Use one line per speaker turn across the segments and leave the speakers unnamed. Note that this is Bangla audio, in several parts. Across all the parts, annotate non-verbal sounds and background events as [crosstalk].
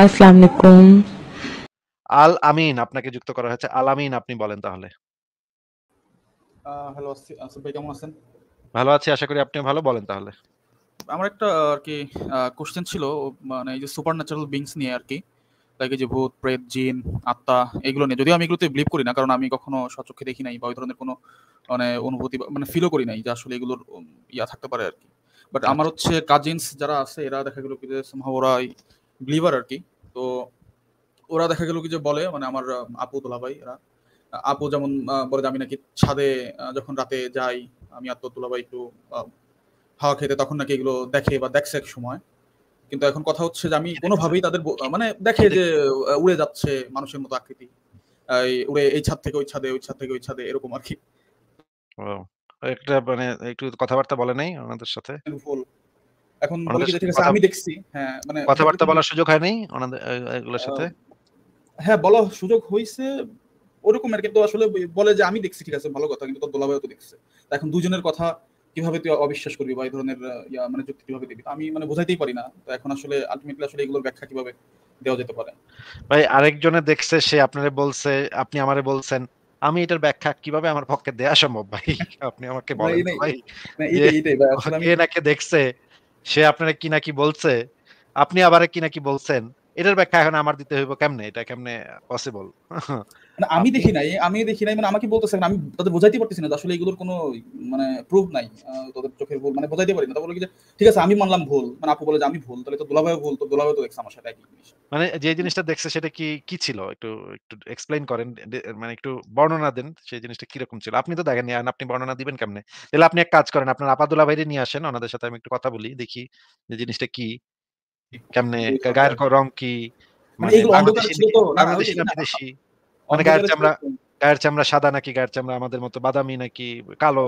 আল আমিন আপনাকে যুক্ত করা হয়েছে আল আমিন আপনি বলেন তাহলে
হ্যালো আসিফ ভাই কেমন আছেন
ভালো আছি আশা করি ভালো বলেন তাহলে
আমার একটা আর কি কোশ্চেন ছিল মানে এই যে সুপার ন্যাচারাল বিংস নিয়ে আর কি লাইক যে ভূত প্রেত জিন আত্মা এগুলো নিয়ে যদিও আমি এগুলোতে বিলিভ করি না কারণ আমি কখনো সচক্ষে দেখি নাই বা ওই ধরনের কোনো মানে অনুভূতি মানে ফিলও করি নাই যে আসলে এগুলোর ইয়া থাকতে পারে আর কি বাট আচ্ছা। আমার হচ্ছে কাজিনস যারা আছে এরা দেখা গেলো কি যে বিলিভার আর কি তো ওরা দেখা গেল কি যে বলে মানে আমার আপু তোলা ভাই এরা আপু যেমন বলে আমি নাকি ছাদে যখন রাতে যাই আমি আত্ম তোলা ভাই একটু হাওয়া খেতে তখন নাকি এগুলো দেখে বা দেখছে এক সময় কিন্তু এখন কথা হচ্ছে যে আমি কোনোভাবেই তাদের মানে দেখে যে উড়ে যাচ্ছে মানুষের মতো আকৃতি উড়ে এই ছাদ থেকে ওই ছাদে ওই ছাদ থেকে ওই ছাদে এরকম আর কি
একটা মানে একটু কথাবার্তা বলে নাই ওনাদের সাথে
এখন আমি দেখছি হ্যাঁ মানে কথাবার্তা বলার সুযোগ হয় নাই ওনাদের সাথে হ্যাঁ বলা সুযোগ ওরকম আর আসলে বলে যে আমি দেখছি ঠিক আছে ভালো কথা কিন্তু তোর তো দেখছে এখন দুজনের কথা কিভাবে তুই অবিশ্বাস করবি বা এই ধরনের মানে যুক্তি কিভাবে দিবি আমি মানে বোঝাইতেই পারি না তো এখন আসলে আলটিমেটলি আসলে এগুলোর ব্যাখ্যা কিভাবে দেওয়া যেতে পারে
ভাই আরেকজনে দেখছে সে আপনারে বলছে আপনি আমারে বলছেন আমি এটার ব্যাখ্যা কিভাবে আমার পক্ষে দেয়া সম্ভব ভাই [laughs] আপনি আমাকে বলেন ভাই কে নাকি দেখছে সে আপনারা কি নাকি বলছে আপনি আবার কি নাকি বলছেন এটার ব্যাখ্যা এখন আমার দিতে হইব কেমনে এটা কেমনে পসিবল [laughs]
মানে আমি দেখি নাই আমি দেখি নাই মানে আমাকে বলতেছে আমি তাদের বোঝাইতে পারতেছি না আসলে এগুলোর কোনো মানে প্রুফ নাই তাদের চোখের ভুল মানে বোঝাইতে পারি না তারপরে যে ঠিক আছে আমি মানলাম ভুল মানে আপু বলে যে আমি ভুল তাহলে তো দুলাভাই ভুল তো দুলাভাই তো দেখছে আমার সাথে একই জিনিস
মানে যে জিনিসটা দেখছে সেটা কি কি ছিল একটু একটু এক্সপ্লেইন করেন মানে একটু বর্ণনা দেন সেই জিনিসটা কি রকম ছিল আপনি তো দেখেন আপনি বর্ণনা দিবেন কেমনে তাহলে আপনি এক কাজ করেন আপনার আপা দুলাভাইরে নিয়ে আসেন ওনাদের সাথে আমি একটু কথা বলি দেখি যে জিনিসটা কি কেমনে গায়ের হ্যাঁ। রং কি মানে, মানে অন্ধকার ছিল তো বাংলাদেশি বাংলাদেশি
মানে গায়ের চামড়া
গায়ের চামড়া সাদা নাকি গায়ের চামড়া আমাদের মতো বাদামি নাকি কালো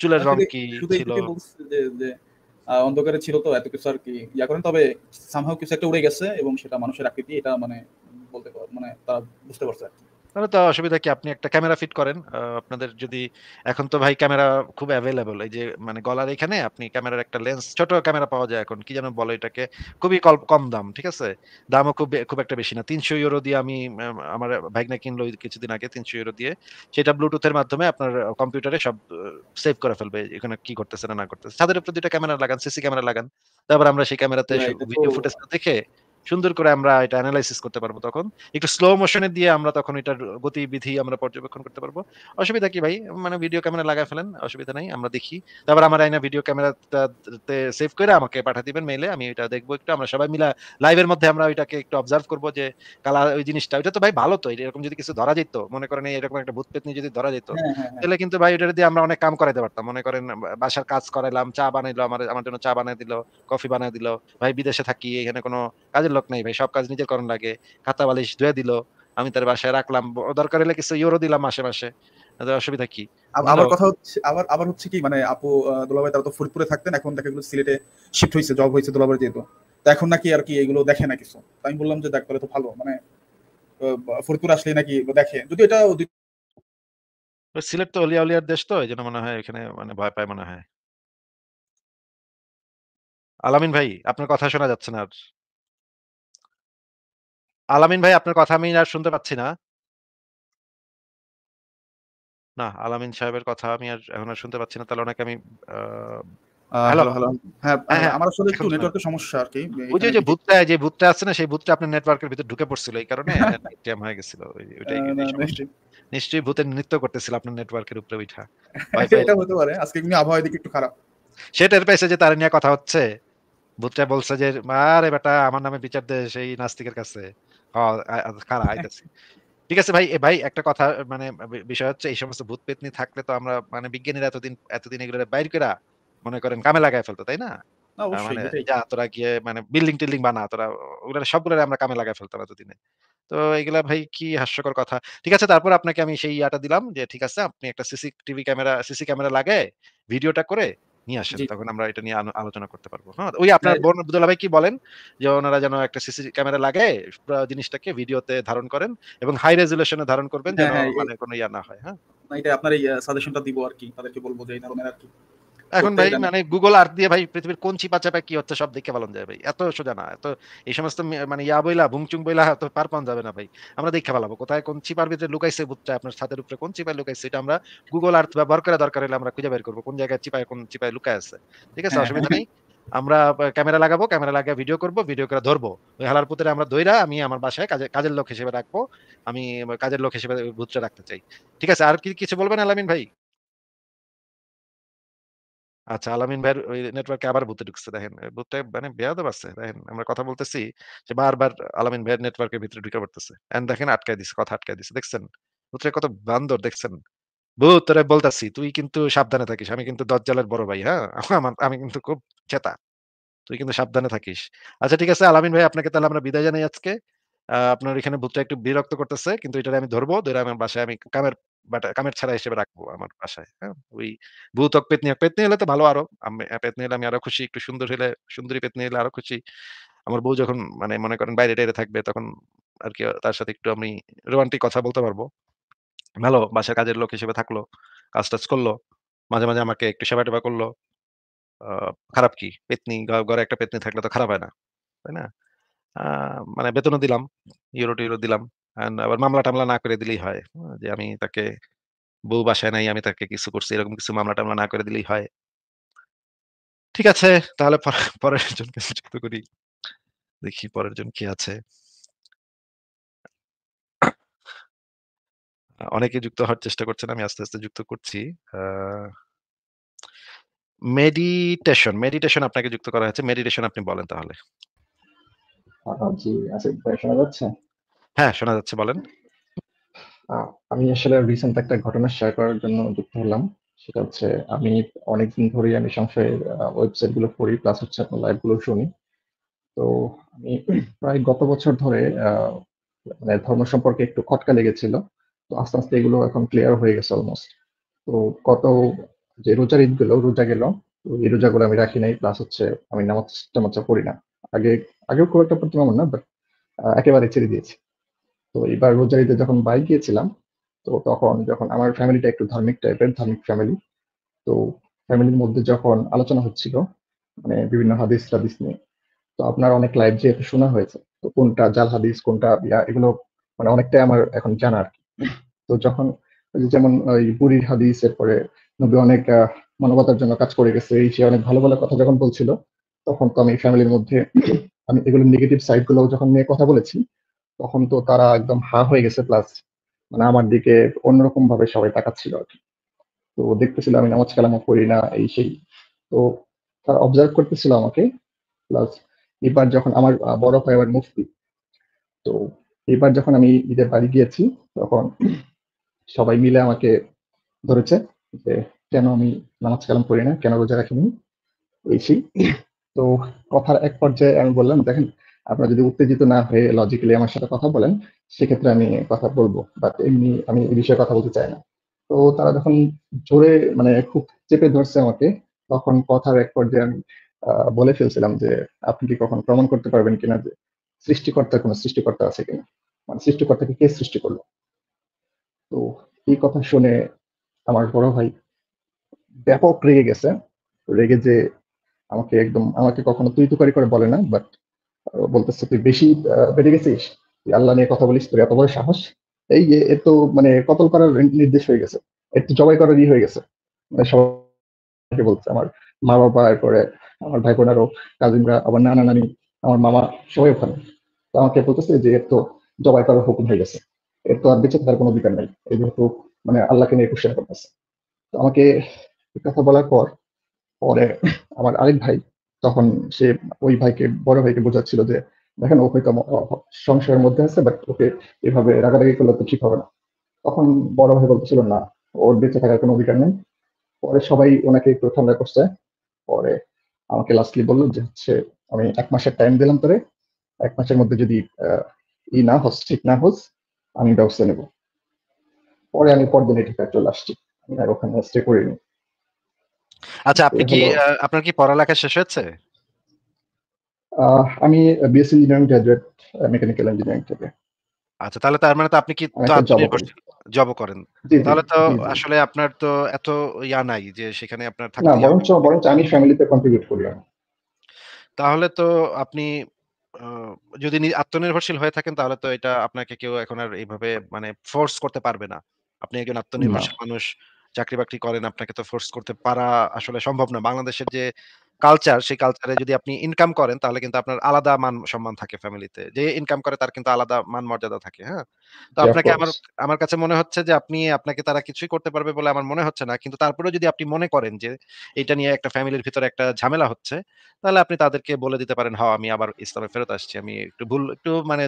চুলের রং কি ছিল
অন্ধকারে ছিল তো এত কিছু আর কি ইয়া করেন তবে সামহাও কিছু একটা উড়ে গেছে এবং সেটা মানুষের আকৃতি এটা মানে বলতে মানে তারা বুঝতে পারছে আর কি
তাহলে তো অসুবিধা কি আপনি একটা ক্যামেরা ফিট করেন আপনাদের যদি এখন তো ভাই ক্যামেরা খুব অ্যাভেলেবল এই যে মানে গলার এখানে আপনি ক্যামেরার একটা লেন্স ছোট ক্যামেরা পাওয়া যায় এখন কি যেন এটাকে খুবই কম দাম ঠিক আছে দামও খুব খুব একটা বেশি না তিনশো ইউরো দিয়ে আমি আমার ভাইগনা কিনলো কিছুদিন আগে তিনশো ইউরো দিয়ে সেটা ব্লুটুথের মাধ্যমে আপনার কম্পিউটারে সব সেভ করে ফেলবে এখানে কি করতেছে না না করতেছে ছাদের উপর দুটা ক্যামেরা লাগান সিসি ক্যামেরা লাগান তারপর আমরা সেই ক্যামেরাতে ভিডিও ফুটেজ দেখে সুন্দর করে আমরা এটা অ্যানালাইসিস করতে পারবো তখন একটু স্লো মোশনে দিয়ে আমরা তখন এটার গতিবিধি আমরা পর্যবেক্ষণ করতে পারবো অসুবিধা কি ভাই মানে ভিডিও ক্যামেরা লাগাই ফেলেন অসুবিধা নাই আমরা দেখি তারপর আমার আইনা ভিডিও ক্যামেরাতে সেভ করে আমাকে পাঠা দিবেন মেইলে আমি এটা দেখবো একটু আমরা সবাই মিলা লাইভের মধ্যে আমরা ওইটাকে একটু অবজার্ভ করবো যে কালা ওই জিনিসটা ওইটা তো ভাই ভালো তো এরকম যদি কিছু ধরা যেত মনে করেন এরকম একটা ভূত পেতনি যদি ধরা যেত হ্যাঁ, হ্যাঁ, হ্যাঁ। তাহলে কিন্তু ভাই ওইটা দিয়ে আমরা অনেক কাম করাইতে পারতাম মনে করেন বাসার কাজ করাইলাম চা বানাইলো আমার আমার জন্য চা বানাই দিল কফি বানাই দিল ভাই বিদেশে থাকি এখানে কোনো কাজের কাজের লোক নেই ভাই সব কাজ নিজের করণ লাগে খাতা বালিশ ধুয়ে দিল আমি তার বাসায় রাখলাম দরকার হলে কিছু ইউরো দিলাম মাসে মাসে অসুবিধা কি আবার কথা
হচ্ছে আবার আবার হচ্ছে কি মানে আপু দোলাভাই তারা তো ফরিদপুরে থাকতেন এখন দেখা গেলো সিলেটে শিফট হয়েছে জব হয়েছে দোলাভাই যেহেতু তা এখন নাকি আর কি এগুলো দেখে না কিছু আমি বললাম যে দেখ তো ভালো মানে ফরিদপুর আসলে নাকি দেখে যদি এটা
সিলেট তো অলিয়া অলিয়ার দেশ তো এই মনে হয় এখানে মানে ভয় পায় মনে হয় আলামিন ভাই আপনার কথা শোনা যাচ্ছে না আর আলামিন ভাই আপনার কথা আমি আর শুনতে পাচ্ছি না না আলামিন সাহেবের কথা আমি আর এখন আর শুনতে পাচ্ছি না তাহলে ওনাকে আমি ভূতের নৃত্য উপরে [laughs] হতে পারে যে তার নিয়ে কথা হচ্ছে ভূতটা বলছে যে আরে বেটা আমার নামে বিচার দে সেই নাস্তিকের কাছে ঠিক আছে ভাই ভাই একটা কথা মানে বিষয় হচ্ছে এই সমস্ত ভূত পেতনি থাকলে তো আমরা মানে বিজ্ঞানীরা এতদিন এতদিন এগুলো বাইর করে মনে করেন কামে ফেলতো তাই না মানে যা তোরা গিয়ে মানে বিল্ডিং টিল্ডিং বানা তোরা ওগুলো সবগুলো আমরা কামে লাগায় ফেলতাম এতদিনে তো এগুলা ভাই কি হাস্যকর কথা ঠিক আছে তারপর আপনাকে আমি সেই ইয়াটা দিলাম যে ঠিক আছে আপনি একটা CC TV camera CC camera লাগে ভিডিওটা করে নিয়ে আসেন তখন আমরা এটা নিয়ে আলোচনা করতে পারবো হ্যাঁ ওই আপনার বর্ণ আব্দুল্লাহ ভাই কি বলেন যে ওনারা যেন একটা সিসি ক্যামেরা লাগে জিনিসটাকে ভিডিওতে ধারণ করেন এবং হাই রেজুলেশনে ধারণ করবেন হ্যাঁ, যেন হ্যাঁ, মানে কোনো ইয়া না
হয় হ্যাঁ এটা আপনার এই সাজেশনটা দিব আর কি তাদেরকে বলবো যে এই ধরনের আর কি
এখন ভাই মানে গুগল আর্থ দিয়ে ভাই পৃথিবীর কোন চিপা চাপা কি হচ্ছে সব দেখে পালন যায় ভাই এত সোজা না এত এই সমস্ত মানে ইয়া বইলা ভুংচুং বইলা তো পার পান যাবে না ভাই আমরা দেখে পালাবো কোথায় কোন চিপার ভিতরে লুকাইছে বুঝছে আপনার ছাদের উপরে কোন চিপায় লুকাইছে এটা আমরা গুগল আর্থ ব্যবহার করে দরকার হলে আমরা খুঁজে বের করবো কোন জায়গায় চিপায় কোন চিপায় লুকায় আছে ঠিক আছে হ্যাঁ। অসুবিধা নেই আমরা ক্যামেরা লাগাবো ক্যামেরা লাগিয়ে ভিডিও করব ভিডিও করে ধরবো ওই হালার পুতরে আমরা দইরা আমি আমার বাসায় কাজে কাজের লোক হিসেবে রাখবো আমি কাজের লোক হিসেবে ভূতটা রাখতে চাই ঠিক আছে আর কি কিছু বলবেন আলামিন ভাই আচ্ছা আলামিন ভাইয়ের ওই নেটওয়ার্কে আবার ভূতে ঢুকছে দেখেন ভূতটা মানে বেয়াদব আছে দেখেন আমরা কথা বলতেছি যে বারবার আলামিন ভাইয়ের নেটওয়ার্কের ভিতরে ঢুকে পড়তেছে এন্ড দেখেন আটকায় দিছে কথা আটকায় দিছে দেখছেন ভূতটা কত বান্দর দেখছেন ভূত তোরা বলতাছি তুই কিন্তু সাবধানে থাকিস আমি কিন্তু দজ্জালের বড় ভাই হ্যাঁ [laughs] আমি কিন্তু খুব চেতা তুই কিন্তু সাবধানে থাকিস আচ্ছা ঠিক আছে আলামিন ভাই আপনাকে তাহলে আমরা বিদায় জানাই আজকে আপনার এখানে ভূতটা একটু বিরক্ত করতেছে কিন্তু এটা আমি ধরবো ধরে আমার বাসায় আমি কামের কামের ছাড়া হিসেবে রাখবো আমার বাসায় হ্যাঁ ওই ভূত হোক পেতনি পেতনি হলে তো ভালো আরো পেতনি হলে আমি আরো খুশি একটু সুন্দর হলে সুন্দরী পেতনি হলে আরো খুশি আমার বউ যখন মানে মনে করেন বাইরে টাইরে থাকবে তখন আর কি তার সাথে একটু আমি রোমান্টিক কথা বলতে পারবো ভালো বাসার কাজের লোক হিসেবে থাকলো কাজ টাজ করলো মাঝে মাঝে আমাকে একটু সেবা টেবা করলো খারাপ কি পেতনি ঘরে একটা পেতনি থাকলে তো খারাপ হয় না তাই না মানে বেতনও দিলাম ইউরো টিউরো দিলাম আবার মামলা টামলা না করে দিলেই হয় যে আমি তাকে বউ বাসায় নাই আমি তাকে কিছু করছি এরকম কিছু মামলা টামলা না করে দিলেই হয় ঠিক আছে তাহলে পরের জনকে করি দেখি পরের জন কি আছে অনেকে যুক্ত হওয়ার চেষ্টা করছেন আমি আস্তে আস্তে যুক্ত করছি মেডিটেশন মেডিটেশন আপনাকে যুক্ত করা হয়েছে মেডিটেশন আপনি বলেন তাহলে
জি আসিফ আচ্ছা, ভাই শোনা যাচ্ছে হ্যাঁ শোনা যাচ্ছে বলেন আমি আসলে রিসেন্ট একটা ঘটনা শেয়ার করার জন্য যুক্ত হলাম সেটা হচ্ছে আমি অনেকদিন ধরেই আমি সংসারের ওয়েবসাইট গুলো পড়ি প্লাস হচ্ছে আপনার লাইভ গুলো শুনি তো আমি প্রায় গত বছর ধরে মানে ধর্ম সম্পর্কে একটু খটকা লেগেছিল তো আস্তে আস্তে এগুলো এখন ক্লিয়ার হয়ে গেছে অলমোস্ট তো গত যে রোজার ঈদ গেল রোজা গেল তো এই রোজাগুলো আমি রাখি নাই প্লাস হচ্ছে আমি নামাজ টামাজা করি না আগে আগেও খুব একটা পড়তাম এমন না বাট একেবারে ছেড়ে দিয়েছি তো এবার রোজারিতে যখন বাই গিয়েছিলাম তো তখন যখন আমার ফ্যামিলিটা একটু ধার্মিক টাইপের ধার্মিক ফ্যামিলি তো ফ্যামিলির মধ্যে যখন আলোচনা হচ্ছিল মানে বিভিন্ন হাদিস টাদিস নিয়ে তো আপনার অনেক লাইভ যেহেতু শোনা হয়েছে তো কোনটা জাল হাদিস কোনটা এগুলো মানে অনেকটাই আমার এখন জানা আর কি তো যখন যেমন ওই পুরীর হাদিস এরপরে নবী অনেক মানবতার জন্য কাজ করে গেছে এই সে অনেক ভালো ভালো কথা যখন বলছিল তখন তো আমি ফ্যামিলির মধ্যে আমি এগুলো নেগেটিভ সাইডগুলো যখন নিয়ে কথা বলেছি তখন তো তারা একদম হা হয়ে গেছে প্লাস মানে আমার দিকে অন্যরকম ভাবে সবাই তাকাচ্ছিল আর কি তো দেখতেছিল আমি নামাজ কালামা করি না এই সেই তো তারা অবজার্ভ করতেছিল আমাকে প্লাস এবার যখন আমার বড় হয় আমার মুফতি তো এবার যখন আমি ঈদের বাড়ি গিয়েছি তখন সবাই মিলে আমাকে ধরেছে যে কেন আমি নামাজ কালাম করি না কেন রোজা রাখিনি এই সেই তো কথার এক পর্যায়ে আমি বললাম দেখেন আপনারা যদি উত্তেজিত না হয়ে লজিক্যালি আমার সাথে কথা বলেন সেক্ষেত্রে আমি কথা বলবো বাট এমনি আমি এই বিষয়ে কথা বলতে চাই না তো তারা যখন জোরে মানে খুব চেপে ধরছে আমাকে তখন কথার এক পর্যায়ে আমি বলে ফেলছিলাম যে আপনি কি কখন প্রমাণ করতে পারবেন কিনা যে সৃষ্টিকর্তার কোনো সৃষ্টিকর্তা আছে কিনা মানে সৃষ্টিকর্তাকে কে সৃষ্টি করলো তো এই কথা শুনে আমার বড় ভাই ব্যাপক রেগে গেছে রেগে যে আমাকে একদম আমাকে কখনো তুই তুকারি করে বলে না বাট বলতেছে তুই বেশি বেড়ে গেছিস তুই আল্লাহ নিয়ে কথা বলিস তোর এত বড় সাহস এই যে এর তো মানে কতল করার নির্দেশ হয়ে গেছে এর তো জবাই করারই হয়ে গেছে মানে সবাই বলছে আমার মা বাবা এরপরে আমার ভাই বোনেরও কাজিনরা আমার নানা নানি আমার মামা সবাই ওখানে তো আমাকে বলতেছে যে এর তো জবাই করার হুকুম হয়ে গেছে এর তো আর বেঁচে থাকার কোনো অধিকার নেই এই যেহেতু মানে আল্লাহকে নিয়ে কুশিয়ার করতেছে তো আমাকে কথা বলার পর পরে আমার আরেক ভাই তখন সে ওই ভাইকে বড় ভাইকে বোঝাচ্ছিল যে দেখেন ও হয়তো সংশয়ের মধ্যে আছে বাট ওকে এভাবে রাগারাগি করলে তো ঠিক হবে না তখন বড় ভাই বলতেছিল না ওর বেঁচে থাকার কোনো অধিকার নেই পরে সবাই ওনাকে একটু ঠান্ডা করছে পরে আমাকে লাস্টলি বললো যে হচ্ছে আমি এক মাসের টাইম দিলাম তোরে এক মাসের মধ্যে যদি ই না হোস ঠিক না হোস আমি ব্যবস্থা নেব পরে আমি পরদিন ঠিক চলে আসছি আমি আর ওখানে স্টে করিনি
আচ্ছা আপনি কি আপনার কি পড়ালেখা শেষ হয়েছে
আমি BSc engineering graduate mechanical engineering থেকে
আচ্ছা তাহলে তার মানে তো আপনি কি
জব করেন তাহলে তো
আসলে আপনার তো এত ইয়া নাই যে সেখানে আপনার থাকতে বরঞ্চ বরঞ্চ আমি
ফ্যামিলিতে কন্ট্রিবিউট করি
তাহলে তো আপনি যদি আত্মনির্ভরশীল হয়ে থাকেন তাহলে তো এটা আপনাকে কেউ এখন আর এইভাবে মানে ফোর্স করতে পারবে না আপনি একজন আত্মনির্ভরশীল মানুষ চাকরি বাকরি করেন আপনাকে তো ফোর্স করতে পারা আসলে সম্ভব না বাংলাদেশের যে কালচার সেই কালচারে যদি আপনি ইনকাম করেন তাহলে কিন্তু আপনার আলাদা মান সম্মান থাকে ফ্যামিলিতে যে ইনকাম করে তার কিন্তু আলাদা মান মর্যাদা থাকে হ্যাঁ তো আপনাকে আমার আমার কাছে মনে হচ্ছে যে আপনি আপনাকে তারা কিছুই করতে পারবে বলে আমার মনে হচ্ছে না কিন্তু তারপরেও যদি আপনি মনে করেন যে এটা নিয়ে একটা ফ্যামিলির ভিতরে একটা ঝামেলা হচ্ছে তাহলে আপনি তাদেরকে বলে দিতে পারেন হ হ্যাঁ, আমি আবার ইসলামে ফেরত আসছি আমি একটু ভুল একটু মানে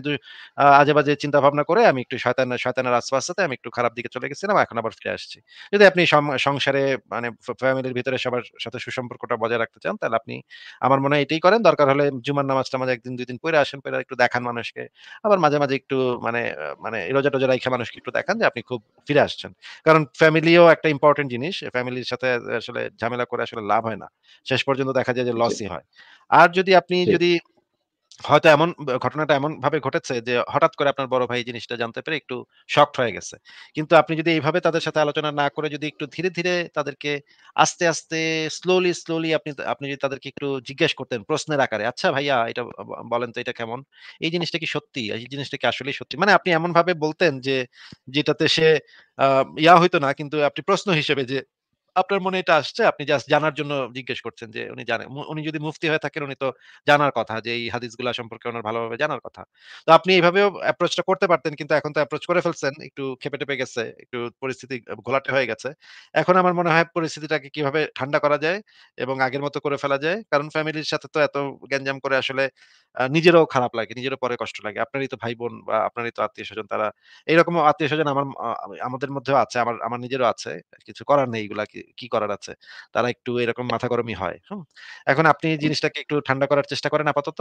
আজে বাজে চিন্তা ভাবনা করে আমি একটু শয়তান শয়তানের আশপাশে আমি একটু খারাপ দিকে চলে গেছিলাম এখন আবার ফিরে আসছি যদি আপনি সংসারে মানে ফ্যামিলির ভিতরে সবার সাথে সুসম্পর্কটা বজায় রাখতে চান তাহলে আপনি আমার মনে হয় এটাই করেন দরকার হলে জুমার নামাজটা মাঝে একদিন দুই দিন পরে আসেন পরে একটু দেখান মানুষকে আবার মাঝে মাঝে একটু মানে মানে রোজা টোজা রাইখে মানুষকে একটু দেখান যে আপনি খুব ফিরে আসছেন কারণ ফ্যামিলিও একটা ইম্পর্টেন্ট জিনিস ফ্যামিলির সাথে আসলে ঝামেলা করে আসলে লাভ হয় না শেষ পর্যন্ত দেখা যায় যে লসই হয় আর যদি আপনি যদি হয়তো এমন ঘটনাটা এমন ভাবে ঘটেছে যে হঠাৎ করে আপনার বড় ভাই জিনিসটা জানতে পেরে একটু শক্ট হয়ে গেছে কিন্তু আপনি যদি এইভাবে তাদের সাথে আলোচনা না করে যদি একটু ধীরে ধীরে তাদেরকে আস্তে আস্তে স্লোলি স্লোলি আপনি আপনি যদি তাদেরকে একটু জিজ্ঞেস করতেন প্রশ্নের আকারে আচ্ছা ভাইয়া এটা বলেন তো এটা কেমন এই জিনিসটা কি সত্যি এই জিনিসটা কি আসলেই সত্যি মানে আপনি এমন ভাবে বলতেন যে যেটাতে সে ইয়া হইতো না কিন্তু আপনি প্রশ্ন হিসেবে যে আপনার মনে এটা আসছে আপনি জাস্ট জানার জন্য জিজ্ঞেস করছেন যে উনি জানেন উনি যদি মুফতি হয়ে থাকেন উনি তো জানার কথা যে এই হাদিসগুলো সম্পর্কে ওনার ভালোভাবে জানার কথা তো আপনি এইভাবেও অ্যাপ্রোচটা করতে পারতেন কিন্তু এখন তো অ্যাপ্রোচ করে ফেলছেন একটু খেপে টেপে গেছে একটু পরিস্থিতি ঘোলাটে হয়ে গেছে এখন আমার মনে হয় পরিস্থিতিটাকে কিভাবে ঠান্ডা করা যায় এবং আগের মতো করে ফেলা যায় কারণ ফ্যামিলির সাথে তো এত গ্যাঞ্জাম করে আসলে নিজেরও খারাপ লাগে নিজেরও পরে কষ্ট লাগে আপনারই তো ভাই বোন বা আপনারই তো আত্মীয় স্বজন তারা এইরকম আত্মীয় স্বজন আমার আমাদের মধ্যেও আছে আমার আমার নিজেরও আছে কিছু করার নেই এগুলা কি কি করার আছে তারা একটু এরকম মাথা গরমই হয় এখন আপনি জিনিসটাকে একটু ঠান্ডা করার চেষ্টা করেন আপাতত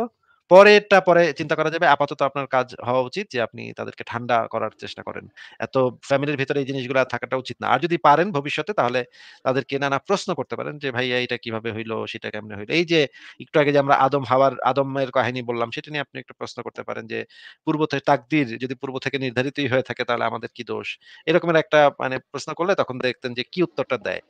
পরেরটা পরে চিন্তা করা যাবে আপাতত আপনার কাজ হওয়া উচিত যে আপনি তাদেরকে ঠান্ডা করার চেষ্টা করেন এত ফ্যামিলির ভিতরে এই জিনিসগুলো থাকাটা উচিত না আর যদি পারেন ভবিষ্যতে তাহলে তাদেরকে নানা প্রশ্ন করতে পারেন যে ভাইয়া এটা কিভাবে হইলো সেটা কেমন হইলো এই যে একটু আগে যে আমরা আদম হাওয়ার আদমের কাহিনী বললাম সেটা নিয়ে আপনি একটু প্রশ্ন করতে পারেন যে পূর্ব থেকে তাকদির যদি পূর্ব থেকে নির্ধারিতই হয়ে থাকে তাহলে আমাদের কি দোষ এরকমের একটা মানে প্রশ্ন করলে তখন দেখতেন যে কি উত্তরটা দেয়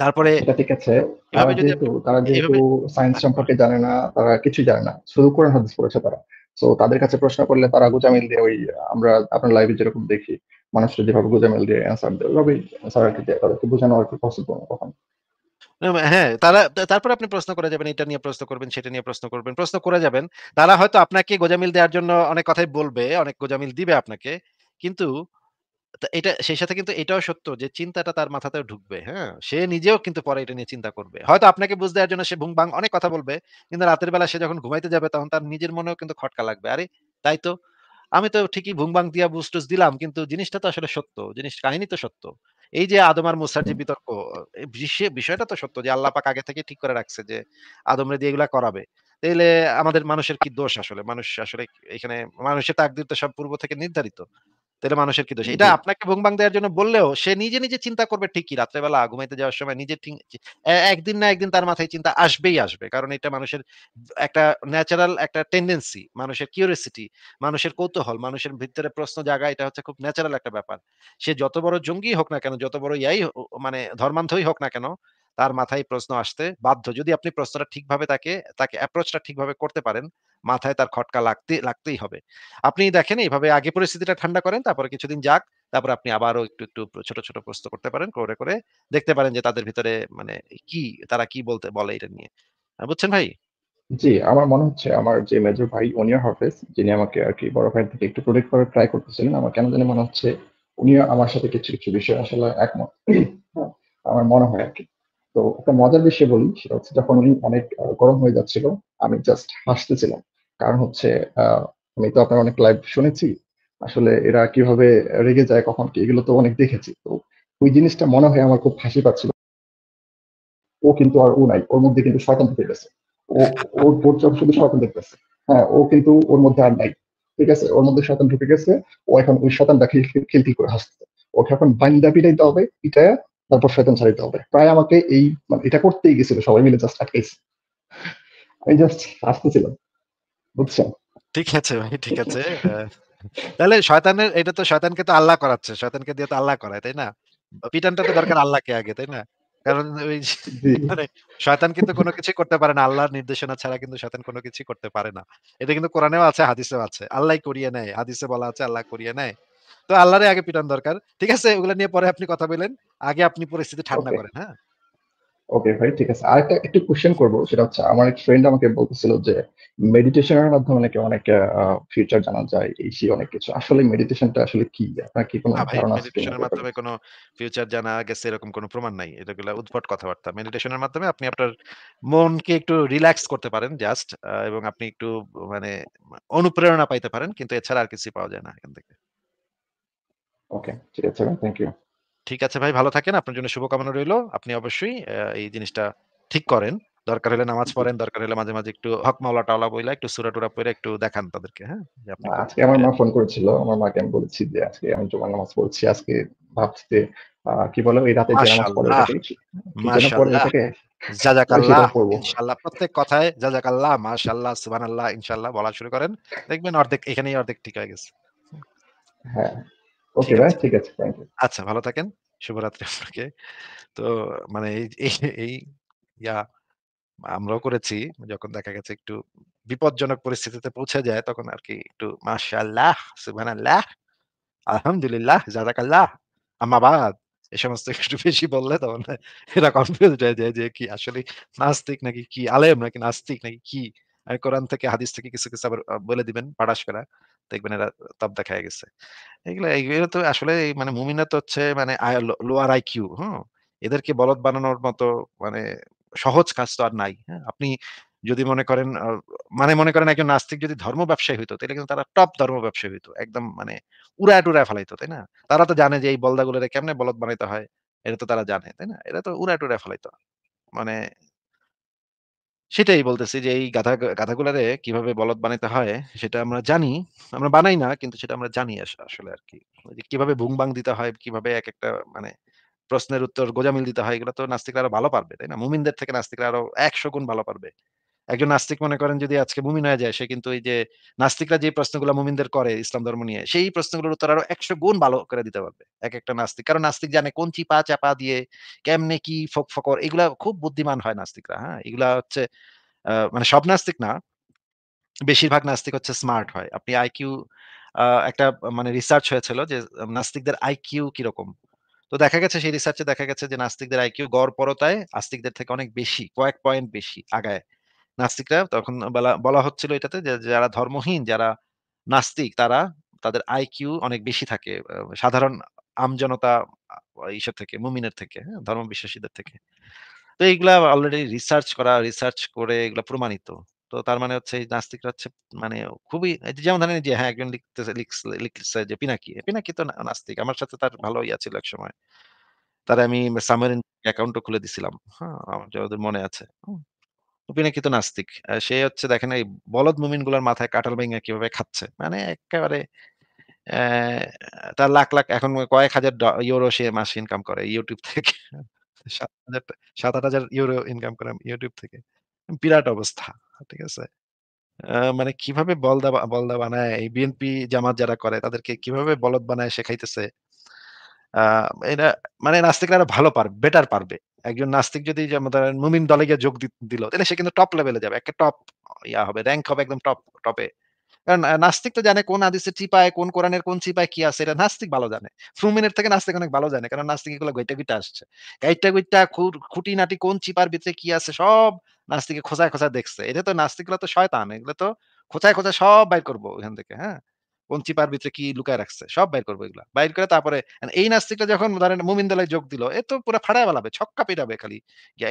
তারপরে ঠিক আছে তারা যেহেতু তারা যেহেতু সায়েন্স সম্পর্কে জানে না তারা কিছুই জানে না শুধু কোরআন হাদিস পড়েছে তারা তো তাদের কাছে প্রশ্ন করলে তারা গোজামিল দিয়ে ওই আমরা আপনার লাইভে যেরকম দেখি মানুষরা যেভাবে গোজামিল দিয়ে অ্যান্সার দেয় ওইভাবেই অ্যান্সার আর কি দেয় তাদেরকে বোঝানো আর কি পসিবল না তখন
হ্যাঁ তারা তারপর আপনি প্রশ্ন করে যাবেন এটা নিয়ে প্রশ্ন করবেন সেটা নিয়ে প্রশ্ন করবেন প্রশ্ন করে যাবেন তারা হয়তো আপনাকে গোজামিল দেওয়ার জন্য অনেক কথাই বলবে অনেক গোজামিল দিবে আপনাকে কিন্তু এটা সেই সাথে কিন্তু এটাও সত্য যে চিন্তাটা তার মাথাতেও ঢুকবে হ্যাঁ সে নিজেও কিন্তু পরে এটা নিয়ে চিন্তা করবে হয়তো আপনাকে বুঝ দেওয়ার জন্য সে ভুং বাং অনেক কথা বলবে কিন্তু রাতের বেলা সে যখন ঘুমাইতে যাবে তখন তার নিজের মনেও কিন্তু খটকা লাগবে আরে তাই তো আমি তো ঠিকই ভুং বাং দিয়া বুস্টুস দিলাম কিন্তু জিনিসটা তো আসলে সত্য জিনিস কাহিনী তো সত্য এই যে আদম আর মুসার যে বিতর্ক বিষয়টা তো সত্য যে আল্লাহ পাক আগে থেকে ঠিক করে রাখছে যে আদম রেদি এগুলা করাবে তাইলে আমাদের মানুষের কি দোষ আসলে মানুষ আসলে এখানে মানুষের তাকদির তো সব পূর্ব থেকে নির্ধারিত তাহলে মানুষের কি দোষ এটা আপনাকে ভুংবাং দেওয়ার জন্য বললেও সে নিজে নিজে চিন্তা করবে ঠিকই রাত্রেবেলা ঘুমাইতে যাওয়ার সময় নিজে একদিন না একদিন তার মাথায় চিন্তা আসবেই আসবে কারণ এটা মানুষের একটা ন্যাচারাল একটা টেন্ডেন্সি মানুষের কিউরিয়াসিটি মানুষের কৌতূহল মানুষের ভিতরে প্রশ্ন জাগা এটা হচ্ছে খুব ন্যাচারাল একটা ব্যাপার সে যত বড় জঙ্গি হোক না কেন যত বড় ইয়াই মানে ধর্মান্ধই হোক না কেন তার মাথায় প্রশ্ন আসতে বাধ্য যদি আপনি প্রশ্নটা ঠিকভাবে তাকে তাকে অ্যাপ্রোচটা ঠিকভাবে করতে পারেন মাথায় তার খটকা লাগতে লাগতেই হবে আপনি দেখেন এইভাবে আগে পরিস্থিতিটা ঠান্ডা করেন তারপরে কিছুদিন যাক তারপর আপনি আবারও একটু একটু ছোট ছোট প্রশ্ন করতে পারেন করে করে দেখতে পারেন যে তাদের ভিতরে মানে কি তারা কি বলতে বলে এটা নিয়ে বুঝছেন ভাই
জি আমার মনে হচ্ছে আমার যে মেজর ভাই অনিয়া হাফেজ যিনি আমাকে আর কি বড় ভাই থেকে একটু প্রোটেক্ট করার ট্রাই করতেছিলেন আমার কেন জানি মনে হচ্ছে উনিও আমার সাথে কিছু কিছু বিষয় আসলে একমত হ্যাঁ। আমার মনে হয় আর কি তো একটা মজার বিষয় বলি সেটা হচ্ছে যখন উনি অনেক গরম হয়ে যাচ্ছিল আমি জাস্ট হাসতেছিলাম কারণ হচ্ছে আমি তো আপনার অনেক লাইভ শুনেছি আসলে এরা কিভাবে রেগে যায় কখন কি এগুলো তো অনেক দেখেছি তো ওই জিনিসটা মনে হয় আমার খুব হাসি পাচ্ছিল ও কিন্তু আর ও নাই ওর মধ্যে কিন্তু শয়তান ঢুকে গেছে ও ওর ওর চোখ শুধু শয়তান হ্যাঁ ও কিন্তু ওর মধ্যে আর নাই ঠিক আছে ওর মধ্যে শয়তান ঢুকে গেছে ও এখন ওই শয়তানটা খিলখিল করে হাসতেছে ওকে এখন বাইন্দা পিটাইতে হবে পিটায় তারপর শয়তান ছাড়িতে হবে প্রায় আমাকে এই মানে এটা করতেই গেছিল সবাই মিলে জাস্ট আটকাইছে আমি জাস্ট আসতেছিলাম বুঝছেন ঠিক আছে ভাই ঠিক আছে
তাহলে শয়তানের এটা তো শয়তানকে তো আল্লাহ করাচ্ছে শয়তানকে দিয়ে তো আল্লাহ করায় তাই না পিটানটা তো দরকার আল্লাহকে আগে তাই না কারণ ওই মানে শয়তান কিন্তু কোনো কিছু করতে পারে না আল্লাহর নির্দেশনা ছাড়া কিন্তু শয়তান কোনো কিছু করতে পারে না এটা কিন্তু কোরআনেও আছে হাদিসেও আছে আল্লাহ করিয়ে নেয় হাদিসে বলা আছে আল্লাহ করিয়ে নেয় তো আল্লাহরে আগে পিটান দরকার ঠিক আছে ওগুলা নিয়ে পরে আপনি কথা বলেন আগে আপনি পরিস্থিতি ঠান্ডা করেন হ্যাঁ
ওকে ভাই ঠিক আছে একটু কোশ্চেন করবো সেটা হচ্ছে আমার এক ফ্রেন্ড আমাকে বলতেছিল যে মেডিটেশনের মাধ্যমে অনেক ফিউচার জানা যায় এই অনেক কিছু আসলে মেডিটেশনটা আসলে কি আপনার কি কোনো ধারণা আছে মেডিটেশনের
মাধ্যমে কোনো ফিউচার জানা গেছে এরকম কোনো প্রমাণ নাই এটাগুলো উদ্ভট কথাবার্তা মেডিটেশনের মাধ্যমে আপনি আপনার মনকে একটু রিল্যাক্স করতে পারেন জাস্ট এবং আপনি একটু মানে অনুপ্রেরণা পাইতে পারেন কিন্তু এছাড়া আর কিছু পাওয়া যায় না এখান থেকে
ওকে ঠিক আছে ভাই থ্যাংক ইউ
ঠিক আছে ভাই ভালো থাকেন আপনার জন্য শুভকামনা রইল আপনি অবশ্যই এই জিনিসটা ঠিক করেন দরকার হলে নামাজ পড়েন দরকার হলে মাঝে মাঝে একটু হক মাওলা টাওলা বইলা একটু সুরা টুরা পড়ে একটু দেখান তাদেরকে হ্যাঁ
আজকে আমার মা ফোন করেছিল আমার মাকে আমি বলেছি যে আজকে আমি জুমার নামাজ পড়ছি আজকে ভাবছি কি বলে ওই রাতে যে নামাজ পড়ে থাকে জাজাকাল্লাহ ইনশাআল্লাহ
প্রত্যেক কথায় জাজাকাল্লাহ মাশাআল্লাহ সুবহানাল্লাহ ইনশাআল্লাহ বলা শুরু করেন দেখবেন অর্ধেক এখানেই অর্ধেক ঠিক হয়ে গেছে
হ্যাঁ ওকে ভাই ঠিক আছে থ্যাংক ইউ
আচ্ছা ভালো থাকেন শুভরাত্রি আপনাকে তো মানে এই এই ইয়া আমরাও করেছি যখন দেখা গেছে একটু বিপজ্জনক পরিস্থিতিতে পৌঁছে যায় তখন আর কি একটু মাশাআল্লাহ সুবহানাল্লাহ আলহামদুলিল্লাহ জাযাকাল্লাহ আমাবাদ এই সমস্ত একটু বেশি বললে তখন এরা কনফিউজ হয়ে যায় যে কি আসলে নাস্তিক নাকি কি আলেম নাকি নাস্তিক নাকি কি আমি কোরআন থেকে হাদিস থেকে কিছু কিছু আবার বলে দিবেন পাড়াস পেরা দেখবেন এরা তপ দেখা গেছে এগুলো এগুলো তো আসলে মানে মুমিনা তো হচ্ছে মানে লোয়ার আই কিউ হ্যাঁ এদেরকে বলদ বানানোর মতো মানে সহজ কাজ তো আর নাই হ্যাঁ আপনি যদি মনে করেন মানে মনে করেন একজন নাস্তিক যদি ধর্ম ব্যবসায়ী হইতো তাহলে কিন্তু তারা টপ ধর্ম ব্যবসায়ী হইতো একদম মানে উড়া টুরা ফেলাইতো তাই না তারা তো জানে যে এই বলদাগুলো কেমনে বলদ বানাইতে হয় এটা তো তারা জানে তাই না এটা তো উড়া টুরা ফেলাইতো মানে সেটাই বলতেছি যে এই গাধা গাধাগুলারে কিভাবে বলদ বানাইতে হয় সেটা আমরা জানি আমরা বানাই না কিন্তু সেটা আমরা জানি আসলে আর কি কিভাবে ভুংবাং দিতে হয় কিভাবে এক একটা মানে প্রশ্নের উত্তর গোজামিল দিতে হয় এগুলো তো নাস্তিকরা আরো ভালো পারবে তাই না মুমিনদের থেকে নাস্তিকরা আরো একশো গুণ ভালো পারবে একজন নাস্তিক মনে করেন যদি আজকে মুমিন হয়ে যায় সে কিন্তু এই যে নাস্তিকরা যে প্রশ্নগুলো মুমিনদের করে ইসলাম ধর্ম নিয়ে সেই প্রশ্নগুলোর উত্তর আরো একশো গুণ ভালো করে দিতে পারবে এক একটা নাস্তিক কারণ নাস্তিক জানে কোন চিপা চাপা দিয়ে কেমনে কি ফক ফকর এগুলা খুব বুদ্ধিমান হয় নাস্তিকরা হ্যাঁ এগুলা হচ্ছে মানে সব নাস্তিক না বেশিরভাগ নাস্তিক হচ্ছে স্মার্ট হয় আপনি আইকিউ একটা মানে রিসার্চ হয়েছিল যে নাস্তিকদের আইকিউ কিরকম তো দেখা গেছে সেই রিসার্চে দেখা গেছে যে নাস্তিকদের আইকিউ গড় পরতায় আস্তিকদের থেকে অনেক বেশি কয়েক পয়েন্ট বেশি আগায় নাস্তিকরা তখন বলা হচ্ছিল এটাতে যে যারা ধর্মহীন যারা নাস্তিক তারা তাদের আইকিউ অনেক বেশি থাকে সাধারণ আমজনতা ইসব থেকে মুমিনের থেকে হ্যাঁ, ধর্ম বিশ্বাসীদের থেকে তো এইগুলা অলরেডি রিসার্চ করা রিসার্চ করে এগুলো প্রমাণিত তো তার মানে হচ্ছে এই নাস্তিকরা হচ্ছে মানে খুবই যেমন ধরেন যে হ্যাঁ একজন লিখতে লিখছে যে পিনাকি পিনাকি তো নাস্তিক আমার সাথে তার ভালো ইয়া ছিল এক সময় তার আমি সামারিন অ্যাকাউন্টও খুলে দিছিলাম হ্যাঁ আমার মনে আছে কুপিনাকিত নাস্তিক সে হচ্ছে দেখেন এই বলদ মুমিন গুলার মাথায় কাটাল ভেঙে কিভাবে খাচ্ছে মানে একেবারে তার লাখ লাখ এখন কয়েক হাজার ইউরো সে মাসে ইনকাম করে ইউটিউব থেকে সাত হাজার সাত আট হাজার ইউরো ইনকাম করে ইউটিউব থেকে বিরাট অবস্থা ঠিক আছে মানে কিভাবে বলদা বলদা বানায় এই বিএনপি জামাত যারা করে তাদেরকে কিভাবে বলদ বানায় শেখাইতেছে মানে নাস্তিকরা আরো ভালো পারবে বেটার পারবে একজন নাস্তিক যদি মুমিন দলে গিয়ে যোগ দিল তাহলে সে কিন্তু টপ লেভেলে যাবে একটা টপ ইয়া হবে র্যাঙ্ক হবে একদম টপ টপে কারণ নাস্তিক তো জানে কোন আদিসে চিপায় কোন কোরআনের কোন চিপায় কি আছে এটা নাস্তিক ভালো জানে ফ্রুমিনের থেকে নাস্তিক অনেক ভালো জানে কারণ নাস্তিক এগুলো গইটা গইটা আসছে গাইটা গইটা খুঁটি নাটি কোন চিপার ভিতরে কি আছে সব নাস্তিকে খোঁজায় খোঁজায় দেখছে এটা তো নাস্তিকগুলো তো শয়তান এগুলো তো খোঁচায় খোঁচায় সব বাইর করবো ওখান থেকে হ্যাঁ কোন চিপার ভিতরে কি লুকায় রাখছে সব বাইর করবো এগুলা বাইর করে তারপরে এই নাস্তিকটা যখন ধরেন মুমিন দলায় যোগ দিল এ তো পুরো ফাড়ায় বেলাবে ছক্কা পেটাবে খালি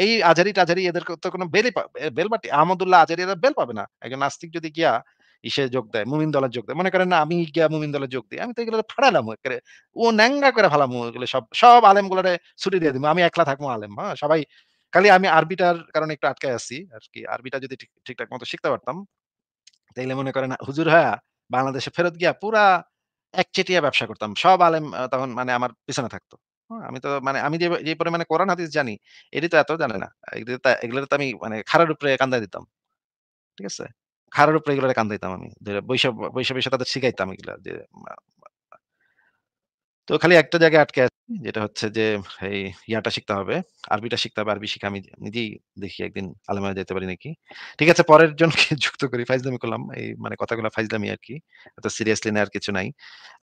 এই আজারি টাজারি এদের তো কোনো বেলই বেল পাটি আহমদুল্লাহ আজারি এরা বেল পাবে না একজন নাস্তিক যদি গিয়া ইসে যোগ দেয় মুমিন দলার যোগ দেয় মনে করেন না আমি গিয়া মুমিন দলার যোগ দিই আমি তো এগুলো ফাড়ালাম একেবারে ও ন্যাঙ্গা করে ফেলাম এগুলো সব সব আলেম গুলারে ছুটি দিয়ে দিব আমি একলা থাকবো আলেম হ্যাঁ সবাই খালি আমি আরবিটার কারণে একটু আটকে আছি আর কি আরবিটা যদি ঠিকঠাক মতো শিখতে পারতাম তাইলে মনে করেন হুজুর হ্যাঁ বাংলাদেশে ফেরত গিয়া পুরা একচেটিয়া ব্যবসা করতাম সব আলেম তখন মানে আমার পিছনে থাকতো হ্যাঁ, আমি তো মানে আমি যে যে পরিমাণে কোরআন হাদিস জানি এটি তো এত জানে না এগুলো তো আমি মানে খারার উপরে কান্দা দিতাম ঠিক আছে খারার উপরে এগুলো কান্দাইতাম আমি বৈশাখ বৈশাখ বৈশাখ তাদের শিখাইতাম এগুলা যে তো খালি একটা জায়গায় আটকে আছি যেটা হচ্ছে যে এই ইয়াটা শিখতে হবে আরবিটা শিখতে হবে আরবি শিখে আমি নিজেই দেখি একদিন আলেমায় যেতে পারি নাকি ঠিক আছে পরের জনকে [laughs] যুক্ত করি ফাইজলামি করলাম এই মানে কথাগুলো ফাইজলামি আর কি এত সিরিয়াসলি নেওয়ার কিছু নাই